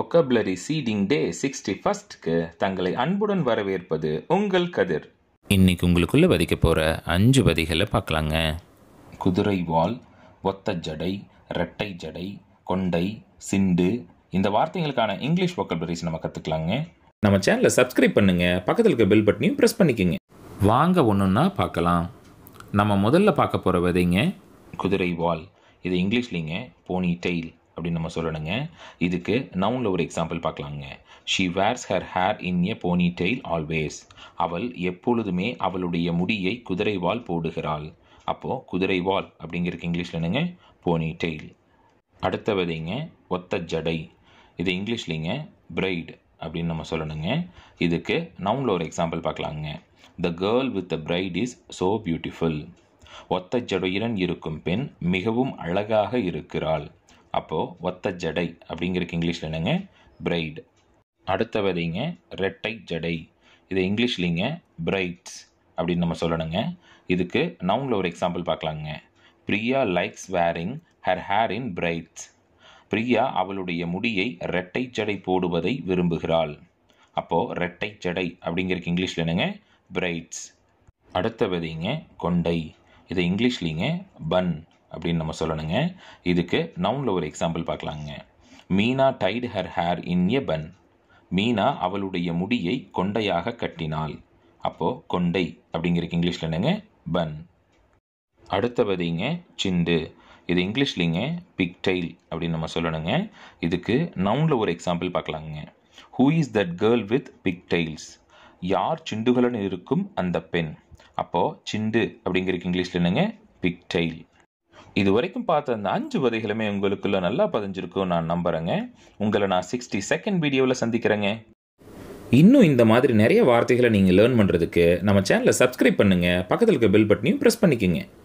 ஒக்கப்லரி seeding டே sixty ஃபஸ்ட்க்கு தங்களை அன்புடன் வரவேற்பது உங்கள் கதிர் இன்னைக்கு உங்களுக்குள்ளே பதிக்க போகிற அஞ்சு பதிகளை பார்க்கலாங்க குதிரை வால் ஒத்த ஜடை ரெட்டை ஜடை கொண்டை சிண்டு இந்த வார்த்தைகளுக்கான இங்கிலீஷ் ஒக்கப்லரிஸ் நம்ம கற்றுக்கலாங்க நம்ம சேனலை சப்ஸ்கிரைப் பண்ணுங்கள் பக்கத்தில் இருக்க பெல் பட்டனையும் ப்ரெஸ் பண்ணிக்கோங்க வாங்க ஒன்றுன்னா பார்க்கலாம் நம்ம முதல்ல பார்க்க போகிற விதைங்க குதிரை வால் இது இங்கிலீஷ்லிங்க போனி டெய்ல் அப்படின்னு நம்ம சொல்லணுங்க இதுக்கு நவுனில் ஒரு எக்ஸாம்பிள் பார்க்கலாங்க she wears her hair in a pony tail always அவள் எப்பொழுதுமே அவளுடைய முடியை குதிரைவால் போடுகிறாள் அப்போது குதிரைவால் அப்படிங்கிறதுக்கு இங்கிலீஷில் என்னங்க போனி டெய்ல் அடுத்தவதைங்க ஒத்த ஜடை இது இங்கிலீஷ்லிங்க பிரைட் அப்படின்னு நம்ம சொல்லணுங்க இதுக்கு நவுனில் ஒரு எக்ஸாம்பிள் பார்க்கலாங்க the girl with the braid is so beautiful ஒத்த ஜடையுடன் இருக்கும் பெண் மிகவும் அழகாக இருக்கிறாள் அப்போது ஒத்த ஜடை அப்படிங்கிறதுக்கு இங்கிலீஷில் என்னங்க பிரைட் அடுத்த வரீங்க ரெட்டை ஜடை இது இங்கிலீஷ்லிங்க பிரைட்ஸ் அப்படின்னு நம்ம சொல்லணுங்க இதுக்கு நவுனில் ஒரு எக்ஸாம்பிள் பார்க்கலாங்க Priya likes wearing her hair in braids Priya அவளுடைய முடியை ரெட்டை ஜடை போடுவதை விரும்புகிறாள் அப்போது ரெட்டை ஜடை அப்படிங்கிறதுக்கு இங்கிலீஷில் என்னங்க பிரைட்ஸ் அடுத்த விதைங்க கொண்டை இதை இங்கிலீஷ்லிங்க பன் அப்படின்னு நம்ம சொல்லணுங்க இதுக்கு நவுனில் ஒரு எக்ஸாம்பிள் பார்க்கலாங்க Meena tied her hair in a bun Meena அவளுடைய முடியை கொண்டையாக கட்டினாள் அப்போது கொண்டை அப்படிங்கிறதுக்கு இங்கிலீஷில் என்னங்க பன் அடுத்த பதிங்க சிண்டு இது இங்கிலீஷ்லிங்க பிக் டைல் அப்படின்னு நம்ம சொல்லணுங்க இதுக்கு நவுனில் ஒரு எக்ஸாம்பிள் பார்க்கலாங்க who is that girl with pig tails யார் சிண்டுகளுடன் இருக்கும் அந்த பெண் அப்போது சிண்டு அப்படிங்கிறதுக்கு இங்கிலீஷில் என்னங்க பிக் டைல் இது வரைக்கும் பார்த்த அந்த அஞ்சு வதைகளுமே உங்களுக்குள்ள நல்லா பதிஞ்சிருக்கும் நான் நம்புகிறேங்க உங்களை நான் சிக்ஸ்டி செகண்ட் வீடியோவில் சந்திக்கிறேங்க இன்னும் இந்த மாதிரி நிறைய வார்த்தைகளை நீங்கள் லேர்ன் பண்ணுறதுக்கு நம்ம சேனலை சப்ஸ்கிரைப் பண்ணுங்கள் பக்கத்தில் இருக்க பெல் பட்டனையும் ப்ரெஸ் பண்ணிக்கோங்க